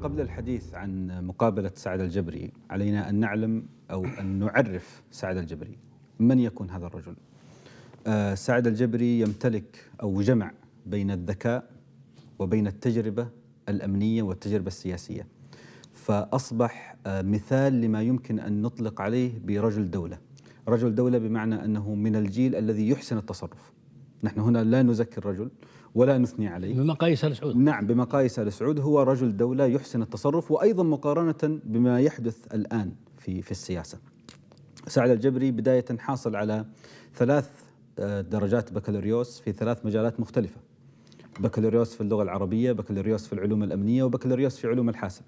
قبل الحديث عن مقابلة سعد الجبري علينا أن نعلم أو أن نعرف سعد الجبري من يكون هذا الرجل؟ آه، سعد الجبري يمتلك أو جمع بين الذكاء وبين التجربة الأمنية والتجربة السياسية فأصبح آه، مثال لما يمكن أن نطلق عليه برجل دولة رجل دولة بمعنى أنه من الجيل الذي يحسن التصرف نحن هنا لا نزكي الرجل ولا نثني عليه بمقاييس ال سعود نعم بمقاييس ال سعود هو رجل دولة يحسن التصرف وأيضا مقارنة بما يحدث الآن في في السياسة سعد الجبري بداية حاصل على ثلاث آه، درجات بكالوريوس في ثلاث مجالات مختلفة بكالوريوس في اللغة العربية بكالوريوس في العلوم الأمنية وبكالوريوس في علوم الحاسب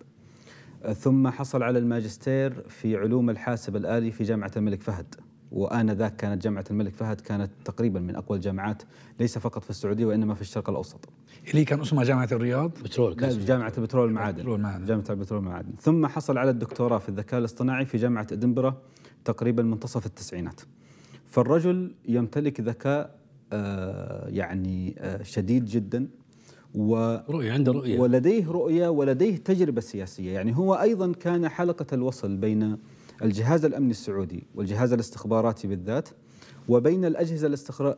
آه، ثم حصل على الماجستير في علوم الحاسب الآلي في جامعة الملك فهد وآنذاك كانت جامعة الملك فهد كانت تقريبا من أقوى الجامعات ليس فقط في السعودية وإنما في الشرق الأوسط اللي كان اسمها جامعة الرياض بترول جامعة البترول والمعادن جامعة البترول والمعادن ثم حصل على الدكتوراه في الذكاء الاصطناعي في جامعة إدنبرة تقريبا منتصف التسعينات فالرجل يمتلك ذكاء آه، يعني آه، شديد جدا و رؤية عنده رؤية ولديه رؤية ولديه تجربة سياسية يعني هو أيضا كان حلقة الوصل بين الجهاز الأمني السعودي والجهاز الاستخباراتي بالذات وبين الأجهزة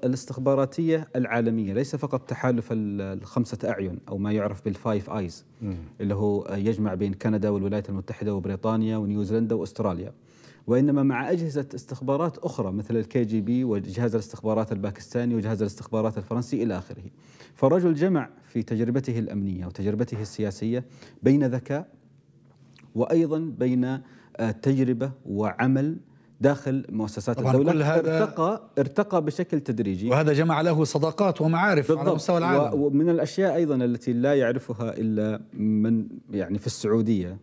الاستخباراتية العالمية ليس فقط تحالف الخمسة أعين أو ما يعرف بالفايف آيز اللي هو يجمع بين كندا والولايات المتحدة وبريطانيا ونيوزيلندا وأستراليا وإنما مع أجهزة استخبارات أخرى مثل الكي جي بي وجهاز الاستخبارات الباكستاني وجهاز الاستخبارات الفرنسي إلى آخره فالرجل جمع في تجربته الأمنية وتجربته السياسية بين ذكاء وأيضا بين آه، تجربه وعمل داخل مؤسسات الدولة كل هذا ارتقى ارتقى بشكل تدريجي وهذا جمع له صداقات ومعارف على مستوى العالم ومن الأشياء أيضا التي لا يعرفها إلا من يعني في السعودية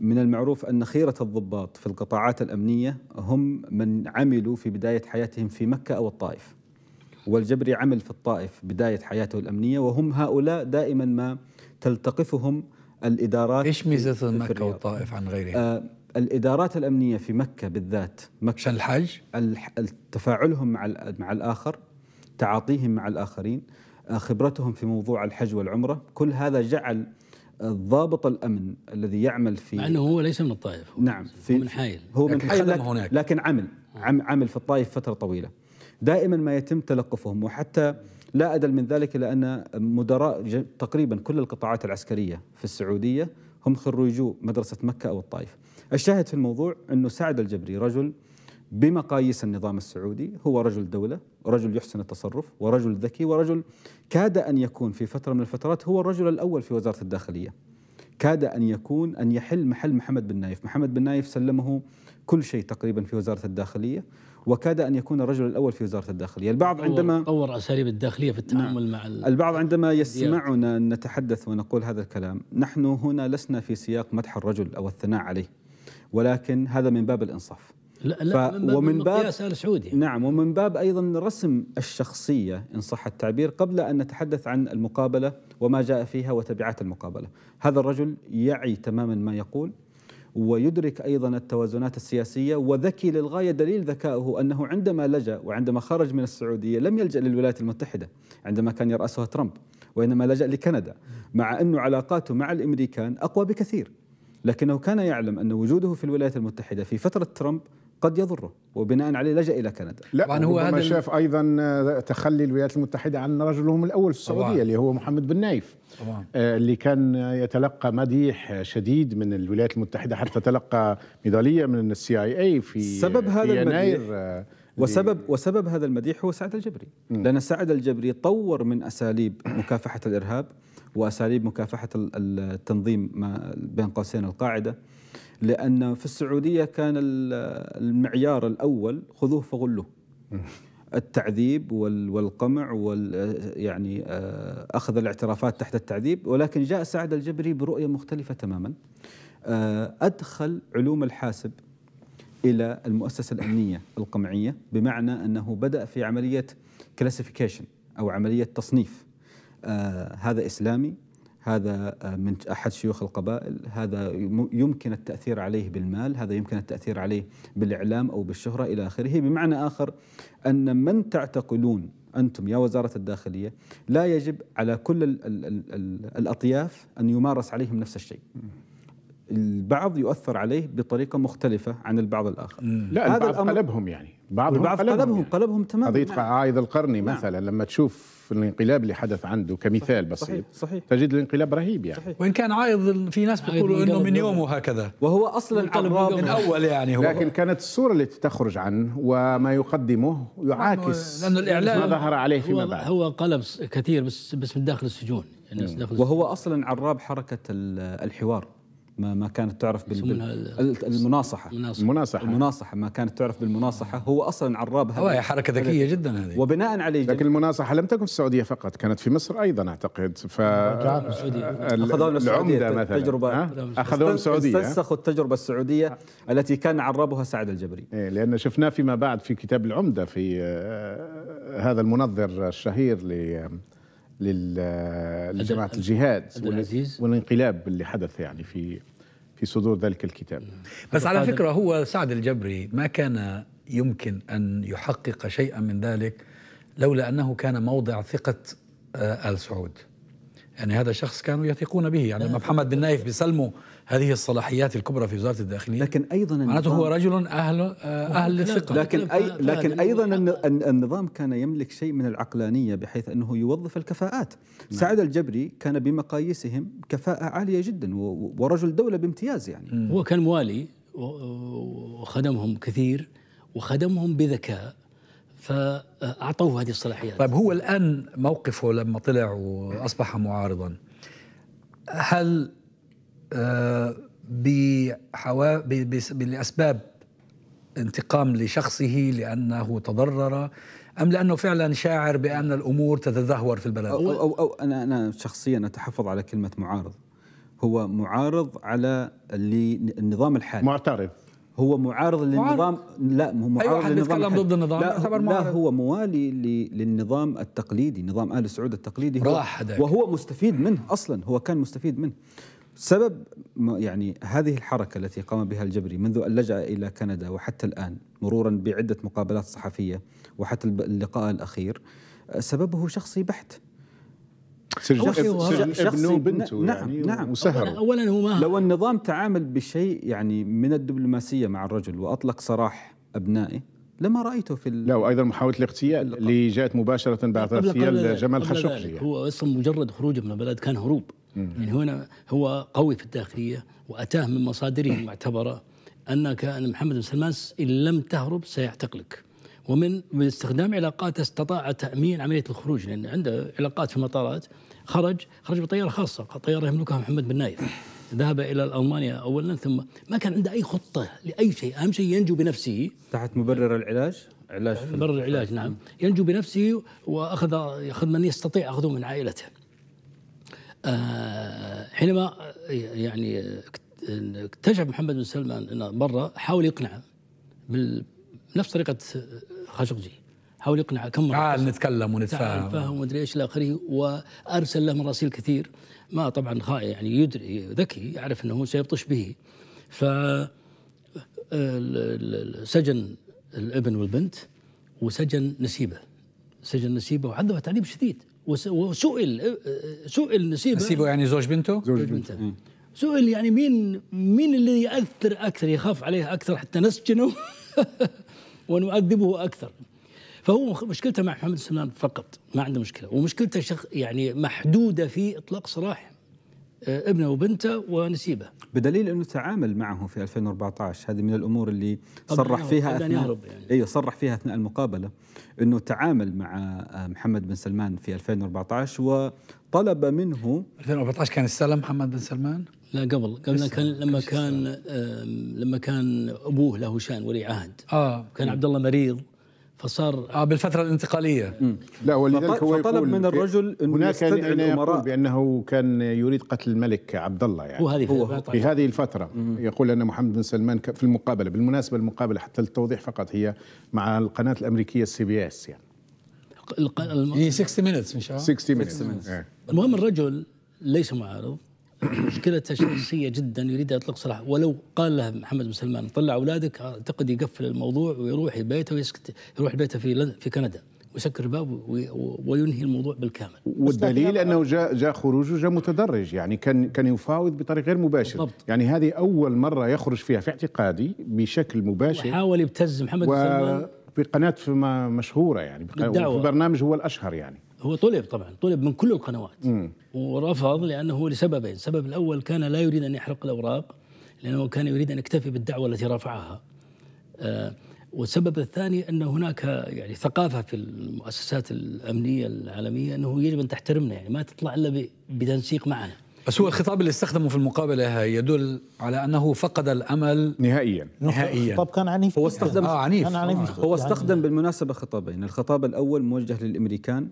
من المعروف أن خيرة الضباط في القطاعات الأمنية هم من عملوا في بداية حياتهم في مكة أو الطائف والجبري عمل في الطائف بداية حياته الأمنية وهم هؤلاء دائما ما تلتقفهم الإدارات إيش ميزة مكة والطائف عن غيرها؟ آه الادارات الامنيه في مكه بالذات مكه عشان الحج تفاعلهم مع مع الاخر تعاطيهم مع الاخرين آه، خبرتهم في موضوع الحج والعمره كل هذا جعل الضابط الامن الذي يعمل في مع انه هو ليس من الطائف هو نعم في هو من حائل هو من حائل لكن, لكن عمل آه. عمل في الطائف فتره طويله دائما ما يتم تلقفهم وحتى لا أدل من ذلك إلى أن مدراء تقريبا كل القطاعات العسكرية في السعودية هم خريجو مدرسة مكة أو الطائف الشاهد في الموضوع أنه سعد الجبري رجل بمقاييس النظام السعودي هو رجل دولة رجل يحسن التصرف ورجل ذكي ورجل كاد أن يكون في فترة من الفترات هو الرجل الأول في وزارة الداخلية كاد أن يكون أن يحل محل محمد بن نايف محمد بن نايف سلمه كل شيء تقريبا في وزارة الداخلية وكاد أن يكون الرجل الأول في وزارة الداخلية البعض طور عندما طور أساليب الداخلية في التعامل نعم. مع البعض عندما يسمعنا نتحدث ونقول هذا الكلام نحن هنا لسنا في سياق مدح الرجل أو الثناء عليه ولكن هذا من باب الانصاف لا لا ف... من باب ومن باب سعودي نعم ومن باب ايضا رسم الشخصيه ان صح التعبير قبل ان نتحدث عن المقابله وما جاء فيها وتبعات المقابله هذا الرجل يعي تماما ما يقول ويدرك ايضا التوازنات السياسيه وذكي للغايه دليل ذكائه انه عندما لجا وعندما خرج من السعوديه لم يلجا للولايات المتحده عندما كان يراسها ترامب وانما لجا لكندا مع انه علاقاته مع الامريكان اقوى بكثير لكنه كان يعلم أن وجوده في الولايات المتحدة في فترة ترامب قد يضره وبناء عليه لجأ إلى كندا لا هو هذا شاف أيضا آه، تخلي الولايات المتحدة عن رجلهم الأول في السعودية طبعا. اللي هو محمد بن نايف طبعا. آه، اللي كان يتلقى مديح شديد من الولايات المتحدة حتى تلقى ميدالية من السي اي اي في سبب هذا في يناير آه، وسبب وسبب هذا المديح هو سعد الجبري لأن سعد الجبري طور من أساليب مكافحة الإرهاب واساليب مكافحه التنظيم بين قوسين القاعده لان في السعوديه كان المعيار الاول خذوه فغلوه التعذيب والقمع وال يعني آه، اخذ الاعترافات تحت التعذيب ولكن جاء سعد الجبري برؤيه مختلفه تماما آه، ادخل علوم الحاسب الى المؤسسه الامنيه القمعيه بمعنى انه بدا في عمليه كلاسيفيكيشن او عمليه تصنيف آه، هذا إسلامي هذا آه، من احد شيوخ القبائل، هذا يمكن التاثير عليه بالمال، هذا يمكن التاثير عليه بالاعلام او بالشهره الى اخره، بمعنى اخر ان من تعتقدون انتم يا وزاره الداخليه لا يجب على كل الـ الـ الـ الاطياف ان يمارس عليهم نفس الشيء. البعض يؤثر عليه بطريقه مختلفه عن البعض الاخر لا هذا البعض قلبهم يعني بعضهم البعض قلبهم قلبهم, يعني. قلبهم تماما قضيه عائد آه، القرني نعم. مثلا لما تشوف الانقلاب اللي حدث عنده كمثال بسيط صحيح. صحيح. تجد الانقلاب رهيب يعني صحيح. وان كان عايض في ناس بيقولوا انه من يومه هكذا وهو اصلا قلب من اول يعني هو لكن كانت الصوره التي تخرج عنه وما يقدمه يعاكس لانه الاعلام ما ظهر عليه فيما بعد هو قلب كثير بس بس من داخل السجون يعني نعم. داخل وهو اصلا عراب حركه الحوار ما ما كانت تعرف بال... المناصحه المناصحه المناصحه ما كانت تعرف بالمناصحه هو اصلا عرابها هو حركه ذكيه جدا هذه وبناء عليه لكن المناصحه لم تكن في السعوديه فقط كانت في مصر ايضا اعتقد ف اخذوها من السعوديه مثلا تجربه اخذوها من السعوديه استنسخوا التجربه السعوديه التي كان عرابها سعد الجبري إيه لان شفناه فيما بعد في كتاب العمده في آه، هذا المنظر الشهير ل لجماعه الجهاد والانقلاب اللي حدث يعني في في صدور ذلك الكتاب بس على فكره هو سعد الجبري ما كان يمكن ان يحقق شيئا من ذلك لولا انه كان موضع ثقه آه، ال سعود يعني هذا شخص كانوا يثقون به يعني لما محمد بن نايف بيسلموا هذه الصلاحيات الكبرى في وزاره الداخليه لكن ايضا معناته هو رجل اهل اهل الثقه لكن أي لكن ايضا النظام كان يملك شيء من العقلانيه بحيث انه يوظف الكفاءات نعم. سعد الجبري كان بمقاييسهم كفاءه عاليه جدا ورجل دوله بامتياز يعني هو كان موالي وخدمهم كثير وخدمهم بذكاء فاعطوه هذه الصلاحيات طيب هو الان موقفه لما طلع واصبح معارضا هل آه، بحوا... بأسباب انتقام لشخصه لأنه تضرر أم لأنه فعلا شاعر بأن الأمور تتدهور في البلد أو, أو, أو أنا, أنا شخصيا أتحفظ على كلمة معارض هو معارض على النظام الحالي معترض هو معارض للنظام لا هو معارض أيوة للنظام يتكلم ضد النظام لا, معارض. لا هو موالي للنظام التقليدي نظام ال سعود التقليدي راح هو وهو مستفيد منه اصلا هو كان مستفيد منه سبب يعني هذه الحركة التي قام بها الجبري منذ أن لجأ إلى كندا وحتى الآن مرورا بعدة مقابلات صحفية وحتى اللقاء الأخير آه، سببه شخصي بحت سجن ابنه وبنته نعم يعني نعم وسهر اولا هو ما لو النظام تعامل بشيء يعني من الدبلوماسيه مع الرجل واطلق سراح ابنائه لما رايته في لا وايضا محاوله الاغتيال اللي جاءت مباشره بعد اغتيال جمال خاشقجي هو اصلا مجرد خروجه من البلد كان هروب يعني هنا هو قوي في الداخلية وأتاه من مصادره المعتبرة أن محمد بن سلمان إن لم تهرب سيعتقلك ومن باستخدام علاقات استطاع تأمين عملية الخروج لأن عنده علاقات في المطارات خرج خرج بطيارة خاصة طيارة يملكها محمد بن نايف ذهب إلى ألمانيا أولا ثم ما كان عنده أي خطة لأي شيء أهم شيء ينجو بنفسه تحت مبرر العلاج علاج مبرر العلاج نعم ينجو بنفسه وأخذ ياخذ من يستطيع أخذه من عائلته آه، حينما آه، يعني آه، اكتشف محمد بن سلمان أن برا حاول يقنعه بنفس طريقة خاشقجي حاول يقنعه كم مرة تعال نتكلم ونتفاهم تعال ومدري ايش الى اخره وارسل له مراسيل كثير ما طبعا يعني يدري ذكي يعرف انه سيبطش به ف سجن الابن والبنت وسجن نسيبه سجن نسيبه وعذبه تعذيب شديد وسئل سئل نسيبه نسيبه يعني زوج بنته؟ زوج بنته, بنته. سئل يعني مين مين اللي يأثر أكثر يخاف عليه أكثر حتى نسجنه ونؤدبه أكثر فهو مشكلته مع محمد سلمان فقط ما عنده مشكلة ومشكلته شخ يعني محدودة في إطلاق سراح آه، ابنه وبنته ونسيبه بدليل انه تعامل معه في 2014 هذه من الامور اللي يعني صرح فيها اثناء يعني. ايوه صرح فيها اثناء المقابله انه تعامل مع آه، محمد بن سلمان في 2014 وطلب منه 2014 كان استلم محمد بن سلمان لا قبل قبل كان لما كان لما كان ابوه له شان ولي عهد اه كان عبد الله مريض فصار اه بالفتره الانتقاليه لا ولذلك هو طلب من الرجل انه هناك يستدعي يعني الامراء يقول بانه كان يريد قتل الملك عبد الله يعني هو هذه هو في هذه الفتره يقول ان محمد بن سلمان في المقابله بالمناسبه المقابله حتى للتوضيح فقط هي مع القناه الامريكيه السي بي اس يعني الق... الم... هي 60 مينتس الله 60 مينتس المهم الرجل ليس معارض مشكلته شخصيه جدا يريد يطلق سراحه ولو قال له محمد بن سلمان طلع اولادك اعتقد يقفل الموضوع ويروح بيته ويسكت يروح بيته في في كندا ويسكر الباب وينهي الموضوع بالكامل والدليل انه جاء جاء خروجه جاء متدرج يعني كان كان يفاوض بطريق غير مباشر بالضبط. يعني هذه اول مره يخرج فيها في اعتقادي بشكل مباشر وحاول يبتز محمد بن سلمان في قناه مشهوره يعني في برنامج هو الاشهر يعني هو طلب طبعا طلب من كل القنوات م. ورفض لانه لسببين، السبب الاول كان لا يريد ان يحرق الاوراق لانه كان يريد ان يكتفي بالدعوه التي رفعها. آه والسبب الثاني ان هناك يعني ثقافه في المؤسسات الامنيه العالميه انه يجب ان تحترمنا يعني ما تطلع الا بتنسيق معنا. بس هو الخطاب اللي استخدمه في المقابله يدل على انه فقد الامل نهائيا نهائيا الخطاب كان عنيف هو استخدم آه عنيف. كان آه، عنيف هو استخدم بالمناسبه خطابين، الخطاب الاول موجه للامريكان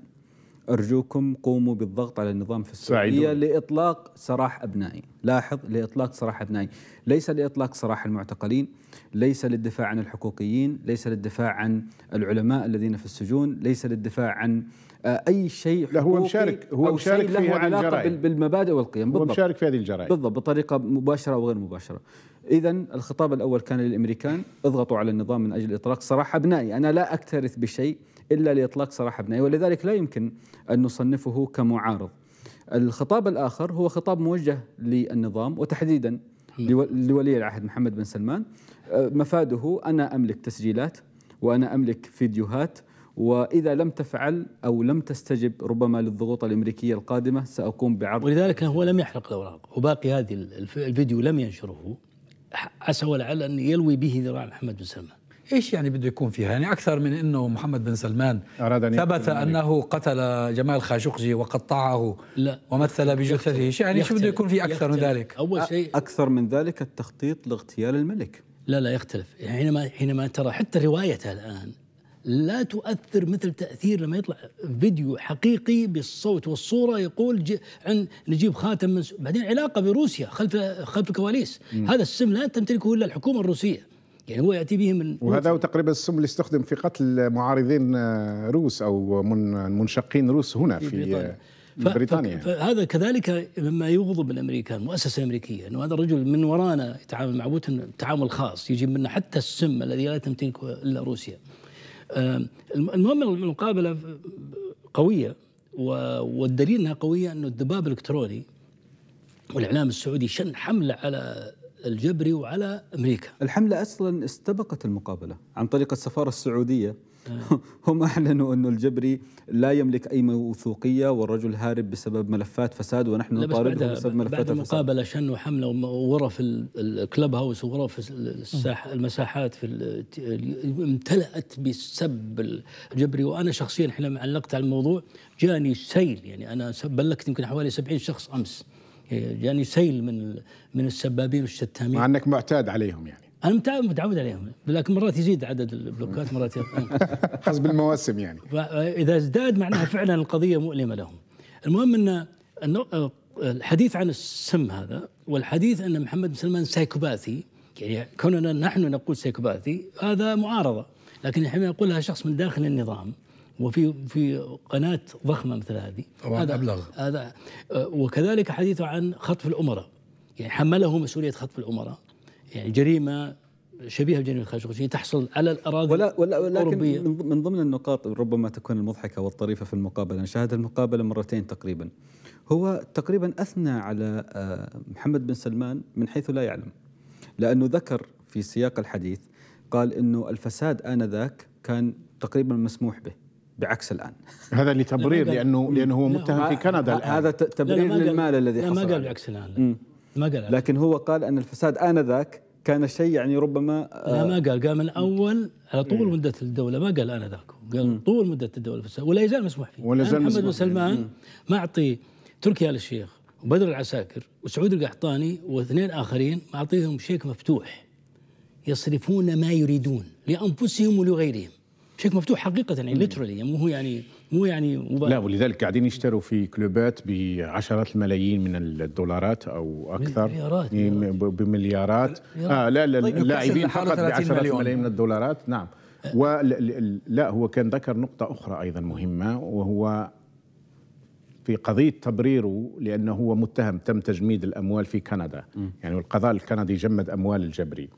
أرجوكم قوموا بالضغط على النظام في السعودية لإطلاق سراح أبنائي لاحظ لإطلاق سراح أبنائي ليس لإطلاق سراح المعتقلين ليس للدفاع عن الحقوقيين ليس للدفاع عن العلماء الذين في السجون ليس للدفاع عن آه، أي شيء لا هو مشارك هو مشارك في له علاقة الجرائم. بالمبادئ والقيم هو مشارك في هذه الجرائم بالضبط بطريقة مباشرة وغير مباشرة إذا الخطاب الأول كان للأمريكان اضغطوا على النظام من أجل إطلاق سراح أبنائي أنا لا أكترث بشيء إلا لإطلاق سراح أبنائه ولذلك لا يمكن أن نصنفه كمعارض الخطاب الآخر هو خطاب موجه للنظام وتحديدا نعم. لولي العهد محمد بن سلمان أه، مفاده أنا أملك تسجيلات وأنا أملك فيديوهات وإذا لم تفعل أو لم تستجب ربما للضغوط الأمريكية القادمة سأقوم بعرض ولذلك هو لم يحرق الأوراق وباقي هذه الفيديو لم ينشره عسى ولعل أن يلوي به ذراع محمد بن سلمان ايش يعني بده يكون فيها يعني اكثر من انه محمد بن سلمان أراد أن ثبت انه قتل جمال خاشقجي وقطعه لا ومثل بجثته يعني شو بده يكون في اكثر يختلف. من ذلك اول شيء اكثر من ذلك التخطيط لاغتيال الملك لا لا يختلف يعني حينما حينما ترى حتى روايته الان لا تؤثر مثل تأثير لما يطلع فيديو حقيقي بالصوت والصورة يقول عن نجيب خاتم من بعدين علاقة بروسيا خلف خلف الكواليس هذا السم لا تمتلكه إلا الحكومة الروسية يعني هو ياتي به من وهذا هو تقريبا السم اللي استخدم في قتل معارضين روس او من منشقين روس هنا في, في بريطانيا فهذا كذلك مما يغضب الامريكان المؤسسه الامريكيه انه هذا الرجل من ورانا يتعامل مع بوتين تعامل خاص يجيب منا حتى السم الذي لا تمتلكه الا روسيا المهم المقابله قويه والدليل انها قويه انه الذباب الالكتروني والاعلام السعودي شن حمله على الجبري وعلى امريكا. الحمله اصلا استبقت المقابله عن طريق السفاره السعوديه هم اعلنوا انه الجبري لا يملك اي موثوقيه والرجل هارب بسبب ملفات فساد ونحن نطالبه بسبب ملفات بعد المقابله شنوا حمله وغرف في الكلب هاوس وغرف في الساح المساحات في امتلأت بسب الجبري وانا شخصيا حينما علقت على الموضوع جاني سيل يعني انا بلغت يمكن حوالي 70 شخص امس إيه، يعني سيل من من السبابين والشتامين مع انك معتاد عليهم يعني انا متعود عليهم لكن مرات يزيد عدد البلوكات مرات حسب المواسم يعني اذا ازداد معناها فعلا القضيه مؤلمه لهم المهم ان آه، الحديث عن السم هذا والحديث ان محمد بن سلمان سايكوباثي يعني كوننا نحن نقول سايكوباثي هذا معارضه لكن حينما يقولها شخص من داخل النظام وفي في قناة ضخمة مثل هذه هذا أبلغ هذا آه، وكذلك حديثه عن خطف الأمراء يعني حمله مسؤولية خطف الأمراء يعني جريمة شبيهه بجريمه خاشقجي تحصل على الاراضي ولا ولا الأوروبية ولكن من ضمن النقاط ربما تكون المضحكه والطريفه في المقابله شاهد المقابله مرتين تقريبا هو تقريبا اثنى على آه، محمد بن سلمان من حيث لا يعلم لانه ذكر في سياق الحديث قال انه الفساد انذاك كان تقريبا مسموح به بعكس الان هذا لتبرير لا لانه لانه هو متهم في كندا الان هذا تبرير لا لا للمال الذي حصل لا ما قال بعكس الان ما قال لكن هو قال ان الفساد انذاك كان شيء يعني ربما آه، لا ما قال قال من اول على طول مده الدوله ما قال انا ذاك قال طول مده الدوله الفساد ولا يزال مسموح فيه ولا يزال محمد بن سلمان معطي تركي ال الشيخ وبدر العساكر وسعود القحطاني واثنين اخرين معطيهم شيك مفتوح يصرفون ما يريدون لانفسهم ولغيرهم شيك مفتوح حقيقه يعني ليترالي يعني مو هو يعني مو يعني مبارك. لا ولذلك قاعدين يشتروا في كلوبات بعشرات الملايين من الدولارات او اكثر مليارات إيه، بمليارات آه لا لا طيب، اللاعبين فقط بعشرات الملايين من الدولارات نعم آه. ولا هو كان ذكر نقطه اخرى ايضا مهمه وهو في قضية تبريره لأنه هو متهم تم تجميد الأموال في كندا م. يعني والقضاء الكندي جمد أموال الجبري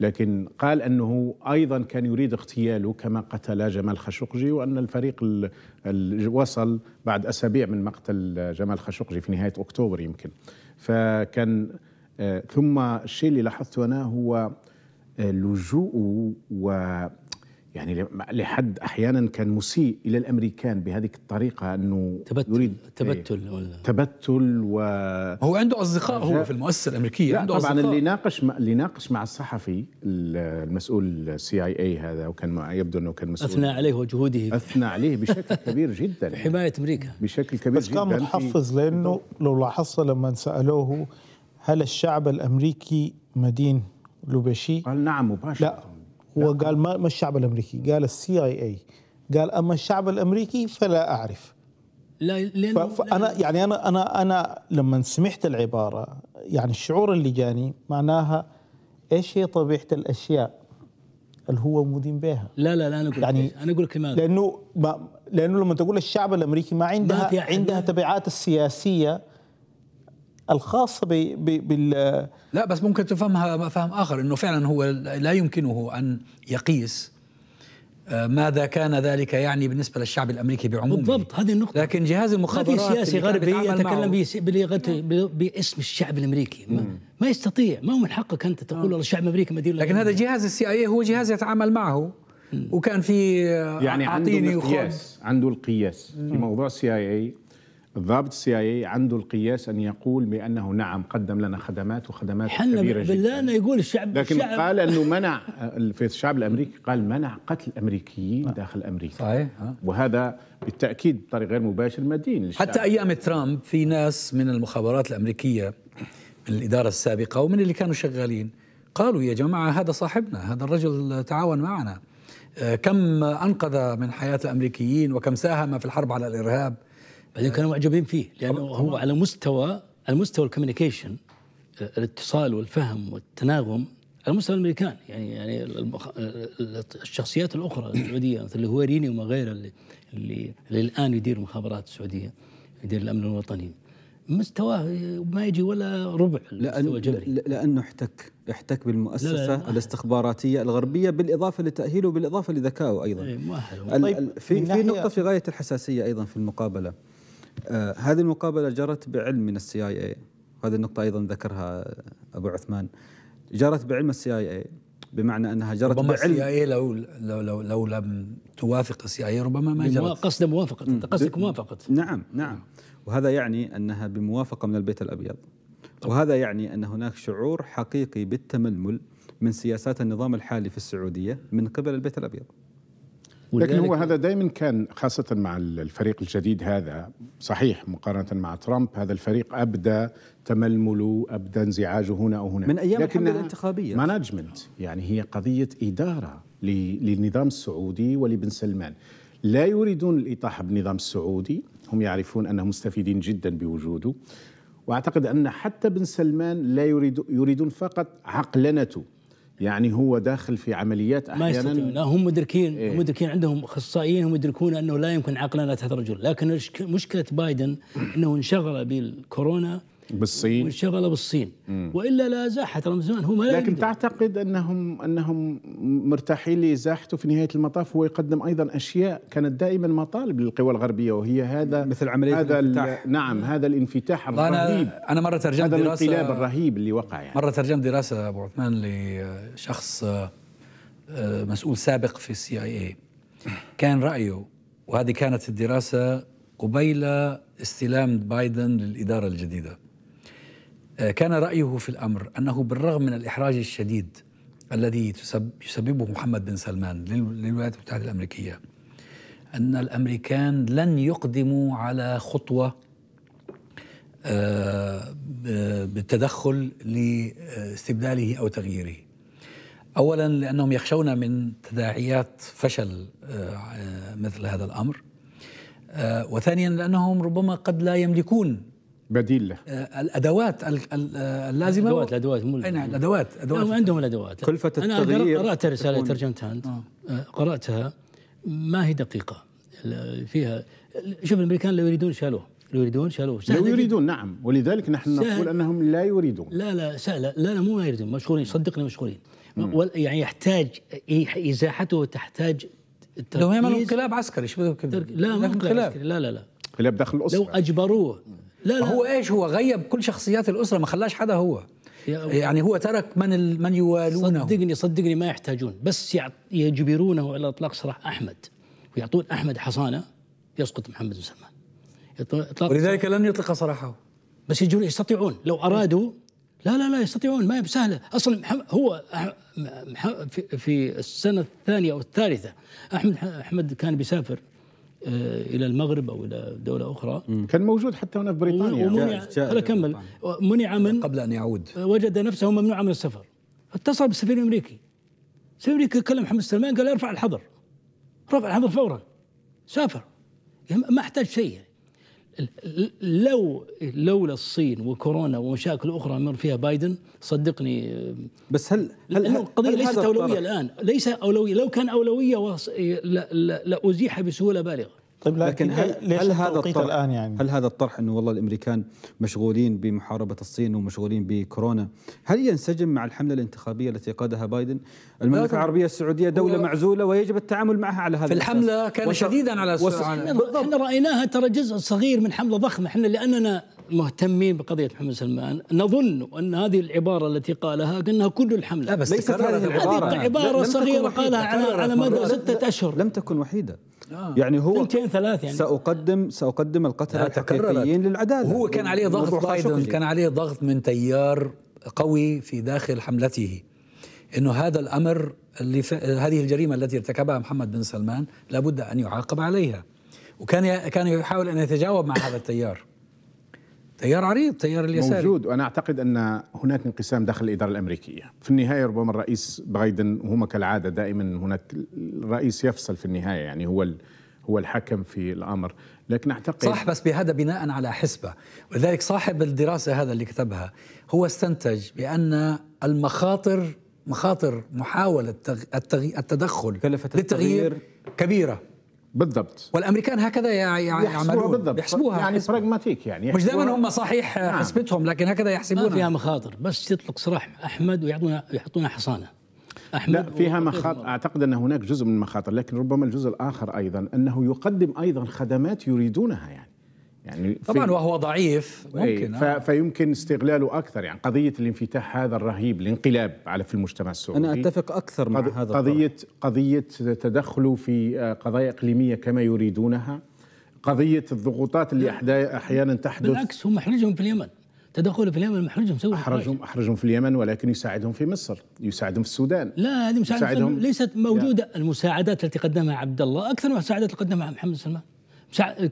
لكن قال أنه أيضا كان يريد اغتياله كما قتل جمال خاشقجي وأن الفريق وصل بعد أسابيع من مقتل جمال خاشقجي في نهاية أكتوبر يمكن فكان آه، ثم الشيء اللي لاحظته أنا هو آه، لجوءه و يعني لحد احيانا كان مسيء الى الامريكان بهذه الطريقه انه تبتل يريد تبتل إيه، ولا تبتل و هو عنده اصدقاء هو في المؤسسه الامريكيه عنده طبعا أصدقاء. اللي ناقش اللي ناقش مع الصحفي المسؤول السي اي اي هذا وكان يبدو انه كان مسؤول اثنى عليه وجهوده اثنى عليه بشكل كبير جدا حمايه امريكا بشكل كبير بس جدا كان متحفظ لانه لو لاحظت لما سالوه هل الشعب الامريكي مدين لوبشي؟ قال نعم مباشره لا نعم. هو قال ما, ما الشعب الامريكي قال السي اي اي قال اما الشعب الامريكي فلا اعرف لا لانه فانا يعني انا انا انا لما سمعت العباره يعني الشعور اللي جاني معناها ايش هي طبيعه الاشياء اللي هو مدين بها لا لا لا انا اقول يعني انا اقول لك لانه ما لانه لما تقول الشعب الامريكي ما عندها ما عندها تبعات السياسيه الخاصة ب ب بال لا بس ممكن تفهمها فهم آخر أنه فعلا هو لا يمكنه أن يقيس آه، ماذا كان ذلك يعني بالنسبة للشعب الأمريكي بعمومه بالضبط هذه النقطة لكن جهاز المخابرات ما في سياسي غربي يتكلم بلغه نعم. باسم الشعب الأمريكي ما, نعم. ما يستطيع ما هو من حقك أنت تقول نعم. والله الشعب الأمريكي مدير لكن هذا جهاز السي اي إيه، هو جهاز يتعامل معه وكان في يعني عنده القياس عنده القياس في موضوع السي اي اي الضابط اي إيه عنده القياس ان يقول بانه نعم قدم لنا خدمات وخدمات كبيره جدا بالله انا يقول الشعب لكن الشعب قال انه منع في الشعب الامريكي قال منع قتل الامريكيين آه. داخل امريكا صحيح آه. وهذا بالتاكيد بطريق غير مباشر مدين حتى ايام ترامب في ناس من المخابرات الامريكيه من الاداره السابقه ومن اللي كانوا شغالين قالوا يا جماعه هذا صاحبنا هذا الرجل تعاون معنا آه، كم انقذ من حياه الامريكيين وكم ساهم في الحرب على الارهاب بعدين كانوا معجبين فيه لانه هو على مستوى على مستوى الكوميونيكيشن الاتصال والفهم والتناغم على مستوى الامريكان يعني يعني الشخصيات الاخرى السعوديه مثل الهويريني وما غيره اللي, اللي, اللي الان يدير المخابرات السعوديه يدير الامن الوطني مستواه ما يجي ولا ربع المستوى الجبري لانه احتك احتك بالمؤسسه لا لا الاستخباراتيه الغربيه بالاضافه لتاهيله وبالاضافه لذكائه ايضا إيه، مؤهل طيب في في نقطه في غايه الحساسيه ايضا في المقابله آه، هذه المقابلة جرت بعلم من السي اي اي وهذه النقطة أيضا ذكرها آه، أبو عثمان جرت بعلم السي اي اي بمعنى انها جرت ربما بعلم السي اي إيه لو لو لو, لو لم توافق السي اي إيه، ربما ما جرت قصد موافقه انت قصدك موافقه نعم نعم وهذا يعني انها بموافقه من البيت الابيض وهذا يعني ان هناك شعور حقيقي بالتململ من سياسات النظام الحالي في السعوديه من قبل البيت الابيض لكن هو هذا دائما كان خاصة مع الفريق الجديد هذا صحيح مقارنة مع ترامب هذا الفريق أبدى تململه أبدى انزعاجه هنا أو هنا من أيام الحملة الانتخابية مانجمنت يعني هي قضية إدارة للنظام السعودي ولبن سلمان لا يريدون الإطاحة بالنظام السعودي هم يعرفون أنهم مستفيدين جدا بوجوده وأعتقد أن حتى بن سلمان لا يريد يريدون فقط عقلنته يعني هو داخل في عمليات احيانا ما لا هم مدركين إيه؟ هم مدركين عندهم اخصائيين هم يدركون انه لا يمكن عقلنا تحت رجل لكن مشكله بايدن انه انشغل بالكورونا بالصين وانشغل بالصين مم. والا لا ازاح من زمان هو ما لكن يقدر. تعتقد انهم انهم مرتاحين لازاحته في نهايه المطاف هو يقدم ايضا اشياء كانت دائما مطالب للقوى الغربيه وهي هذا مثل عمليه هذا نعم هذا الانفتاح الرهيب انا مره ترجمت هذا دراسه هذا الانقلاب الرهيب اللي وقع يعني مره ترجمت دراسه ابو عثمان لشخص آه، آه، مسؤول سابق في السي اي اي كان رايه وهذه كانت الدراسه قبيل استلام بايدن للاداره الجديده آه، كان رأيه في الأمر أنه بالرغم من الإحراج الشديد الذي يسببه محمد بن سلمان للولايات المتحدة الأمريكية أن الأمريكان لن يقدموا على خطوة آه، بالتدخل لاستبداله أو تغييره أولا لأنهم يخشون من تداعيات فشل آه، مثل هذا الأمر وثانيا لأنهم ربما قد لا يملكون بديل له آه، الادوات آه، اللازمه الادوات الادوات مو اي نعم الادوات ادوات عندهم الادوات كلفه التغيير انا قرات رساله ترجمتها انت آه. قراتها ما هي دقيقه فيها شوف الامريكان لو يريدون شالوه لو يريدون شالوه لو يريدون نعم ولذلك نحن نقول انهم لا يريدون لا لا سهل لا لا مو ما يريدون مشغولين صدقني مشغولين يعني يحتاج ازاحته تحتاج لو من انقلاب عسكري شو بدهم لا لا انقلاب لا لا لا انقلاب داخل الاسره لو اجبروه لا لا هو ايش هو غيب كل شخصيات الاسره ما خلاش حدا هو يعني هو ترك من من يوالونه صدقني صدقني ما يحتاجون بس يجبرونه على اطلاق سراح احمد ويعطون احمد حصانه يسقط محمد بن سلمان ولذلك لن يطلق سراحه بس يجون يستطيعون لو ارادوا لا لا لا يستطيعون ما هي بسهله اصلا هو في السنه الثانيه او الثالثه احمد احمد كان بيسافر آه، الى المغرب او الى دوله اخرى كان موجود حتى هنا في بريطانيا ومنع خليني اكمل منع من قبل ان يعود وجد نفسه ممنوعا من السفر اتصل بالسفير الامريكي السفير الامريكي كلم محمد سلمان قال ارفع الحظر رفع الحظر فورا سافر يعني ما احتاج شيء لو لولا الصين وكورونا ومشاكل اخرى مر فيها بايدن صدقني بس هل هل القضيه هل ليست اولويه الان ليس اولويه لو كان اولويه لازيح بسهوله بالغه طيب لكن, لكن هل, هل هذا الطرح الآن يعني؟ هل هذا الطرح انه والله الامريكان مشغولين بمحاربه الصين ومشغولين بكورونا، هل ينسجم مع الحمله الانتخابيه التي قادها بايدن؟ المملكه العربيه السعوديه دوله معزوله ويجب التعامل معها على هذا في الحمله كان شديدا على السعودية احنا رايناها ترى جزء صغير من حمله ضخمه، احنا لاننا مهتمين بقضيه محمد سلمان نظن ان هذه العباره التي قالها انها كل الحمله لا بس ليست هذه العباره هذه عباره صغيره قالها على, على مدى سته اشهر لم تكن وحيده آه. يعني هو ثلاث يعني ساقدم ساقدم القتله الحقيقيين للعداله هو كان عليه ضغط بايدن كان عليه ضغط من تيار قوي في داخل حملته انه هذا الامر اللي ف... هذه الجريمه التي ارتكبها محمد بن سلمان لابد ان يعاقب عليها وكان ي... كان يحاول ان يتجاوب مع هذا التيار تيار عريض تيار اليسار موجود وانا اعتقد ان هناك انقسام داخل الاداره الامريكيه في النهايه ربما الرئيس بايدن وهم كالعاده دائما هناك الرئيس يفصل في النهايه يعني هو هو الحكم في الامر لكن اعتقد صح بس بهذا بناء على حسبه ولذلك صاحب الدراسه هذا اللي كتبها هو استنتج بان المخاطر مخاطر محاولة التدخل كلفة التغيير كبيرة بالضبط والامريكان هكذا يعملون بالضبط يحسبوها يعني براغماتيك يعني مش دائما هم صحيح نعم. حسبتهم لكن هكذا يحسبونها ما فيها مخاطر بس يطلق سراح احمد ويعطونا يحطونا حصانه أحمد لا فيها مخاطر اعتقد ان هناك جزء من المخاطر لكن ربما الجزء الاخر ايضا انه يقدم ايضا خدمات يريدونها يعني يعني طبعا وهو ضعيف إيه، ممكن آه. فيمكن استغلاله اكثر يعني قضيه الانفتاح هذا الرهيب الانقلاب على في المجتمع السعودي انا اتفق اكثر مع قضية هذا قضيه قضيه تدخله في آه، قضايا اقليميه كما يريدونها قضيه الضغوطات اللي احيانا تحدث بالعكس هم محرجهم في اليمن تدخله في اليمن محرجهم سوى احرجهم احرجهم في اليمن ولكن يساعدهم في مصر، يساعدهم في السودان لا هذه مساعدة ليست موجوده يا. المساعدات التي قدمها عبد الله اكثر من المساعدات التي قدمها محمد سلمان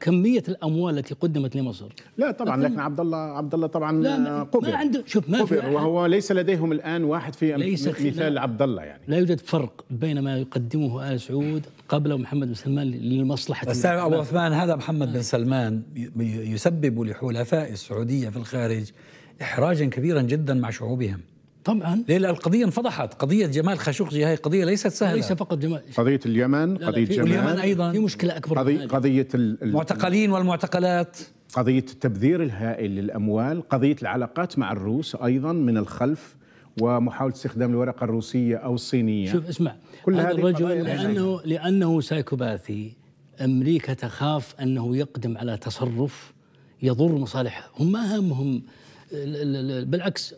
كميه الاموال التي قدمت لمصر لا طبعا لكن عبد الله عبد الله طبعا لا آه، ما قبر ما عنده شوف ما قبر وهو ليس لديهم الان واحد في ليس مثال عبد الله يعني لا يوجد فرق بين ما يقدمه ال سعود قبل محمد بن سلمان للمصلحه بس ابو عثمان هذا محمد بن سلمان يسبب لحلفاء السعوديه في الخارج احراجا كبيرا جدا مع شعوبهم طبعا ليه القضية انفضحت قضية جمال خاشقجي هي قضية ليست سهلة ليس فقط جمال قضية اليمن لا لا قضية جمال اليمن أيضا في مشكلة أكبر قضية, قضية المعتقلين والمعتقلات قضية التبذير الهائل للأموال قضية العلاقات مع الروس أيضا من الخلف ومحاولة استخدام الورقة الروسية أو الصينية شوف اسمع كل هذا الرجل لأنه, لأنه سايكوباثي أمريكا تخاف أنه يقدم على تصرف يضر مصالحها هم ما همهم بالعكس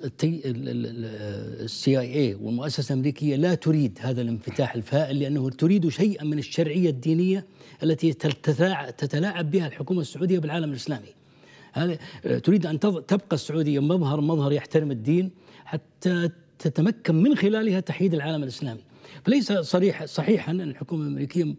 السي اي اي والمؤسسه الامريكيه لا تريد هذا الانفتاح الفائل لانه تريد شيئا من الشرعيه الدينيه التي تتلاعب بها الحكومه السعوديه بالعالم الاسلامي. هذا آه، تريد ان تبقى السعوديه مظهر مظهر يحترم الدين حتى تتمكن من خلالها تحييد العالم الاسلامي. فليس صريح صحيحا أن الحكومة الأمريكية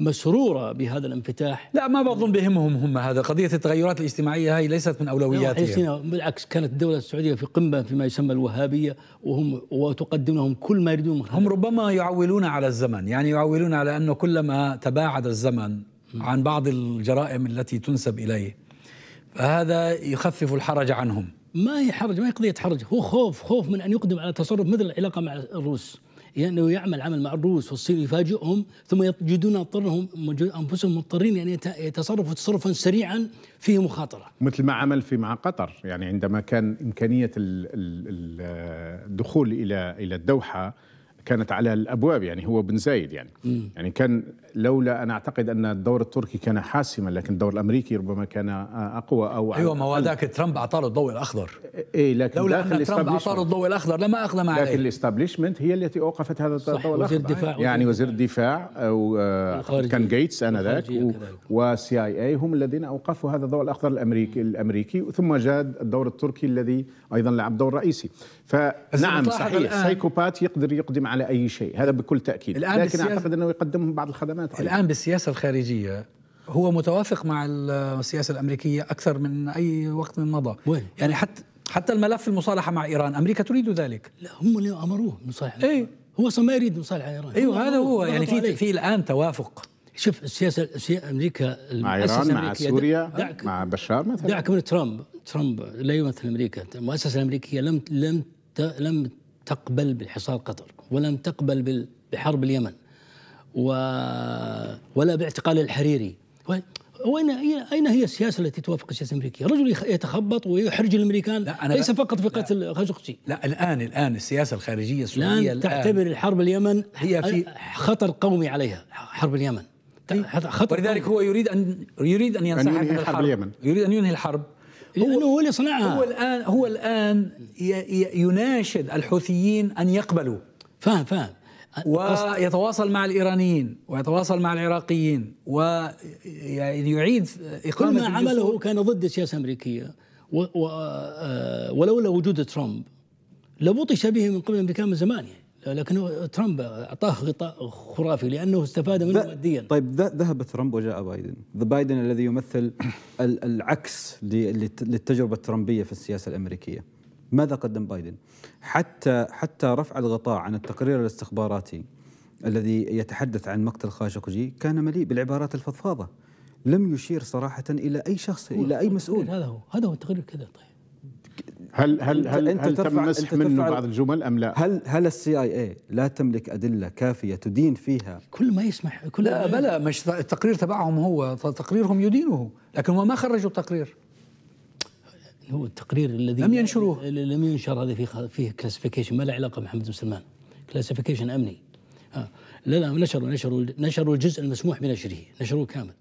مسرورة بهذا الانفتاح لا ما بظن بهمهم هم هذا قضية التغيرات الاجتماعية هي ليست من أولوياتهم يعني بالعكس كانت الدولة السعودية في قمة فيما يسمى الوهابية وهم وتقدم لهم كل ما يريدون هم ربما يعولون على الزمن يعني يعولون على أنه كلما تباعد الزمن عن بعض الجرائم التي تنسب إليه فهذا يخفف الحرج عنهم ما هي حرج ما هي قضية حرج هو خوف خوف من أن يقدم على تصرف مثل العلاقة مع الروس لأنه يعمل عمل مع الروس والصين يفاجئهم ثم يجدون اضطرهم أنفسهم مضطرين يعني يتصرفوا تصرفا سريعا فيه مخاطرة مثل ما عمل في مع قطر يعني عندما كان إمكانية الدخول إلى إلى الدوحة كانت على الابواب يعني هو بن زايد يعني م. يعني كان لولا انا اعتقد ان الدور التركي كان حاسما لكن الدور الامريكي ربما كان اقوى او ايوه ما هو ذاك ترامب اعطاه الضوء الاخضر اي إيه، لكن لولا ان ترامب اعطاه الضوء الاخضر لما اقدم عليه لكن الاستابليشمنت هي التي اوقفت هذا الضوء الاخضر وزير الدفاع يعني وزير الدفاع او كان جيتس انذاك وسي اي اي هم الذين اوقفوا هذا الضوء الاخضر الامريكي الامريكي ثم جاء الدور التركي الذي ايضا لعب دور رئيسي فنعم صحيح السايكوبات يقدر يقدم على اي شيء هذا بكل تاكيد الآن لكن بالسياسة اعتقد انه يقدمهم بعض الخدمات أيضا. الان بالسياسه الخارجيه هو متوافق مع السياسه الامريكيه اكثر من اي وقت من مضى وين؟ يعني حتى حتى الملف المصالحه مع ايران امريكا تريد ذلك لا هم اللي امروه مصالحه اي هو اصلا ما يريد مصالحه ايران ايوه هذا هو يعني في في الان توافق شوف السياسه امريكا مع ايران مع سوريا دعك مع بشار مثلا دعك من ترامب ترامب لا يمثل امريكا المؤسسه الامريكيه لم لم لم تقبل بحصار قطر ولم تقبل بحرب اليمن و ولا باعتقال الحريري وين اين هي السياسه التي توافق السياسه الامريكيه؟ رجل يتخبط ويحرج الامريكان لا أنا ليس فقط في قتل خاشقجي لا الان الان السياسه الخارجيه السوريه الآن, الان تعتبر الحرب اليمن هي في خطر قومي عليها حرب اليمن خطر ولذلك قومي. هو يريد ان يريد ان ينسحب من الحرب اليمن يريد ان ينهي الحرب لأنه هو اللي صنعها هو الآن هو الآن يناشد الحوثيين أن يقبلوا فاهم فاهم ويتواصل مع الايرانيين ويتواصل مع العراقيين ويعيد يعني اقامه كل ما عمله كان ضد السياسه الامريكيه و... آه، ولولا وجود ترامب لبطش به من قبل امريكا من زمان يعني لكن ترامب اعطاه غطاء خرافي لانه استفاد منه ماديا طيب ذهب ترامب وجاء بايدن، ذا بايدن الذي يمثل العكس للتجربه الترامبيه في السياسه الامريكيه. ماذا قدم بايدن؟ حتى حتى رفع الغطاء عن التقرير الاستخباراتي الذي يتحدث عن مقتل خاشقجي كان مليء بالعبارات الفضفاضه. لم يشير صراحه الى اي شخص الى اي مسؤول هذا هو هذا هو التقرير كذا طيب هل هل هل, أنت هل تم مسح منه بعض الجمل ام لا؟ هل هل السي اي اي لا تملك ادله كافيه تدين فيها كل ما يسمح كل لا بلا مش التقرير تبعهم هو تقريرهم يدينه لكن هو ما خرجوا التقرير هو التقرير الذي لم ينشروه لم ينشر هذا فيه فيه كلاسيفيكيشن ما له علاقه بمحمد بن سلمان كلاسيفيكيشن امني ها آه. لا لا نشروا نشروا نشروا الجزء المسموح بنشره نشروه كامل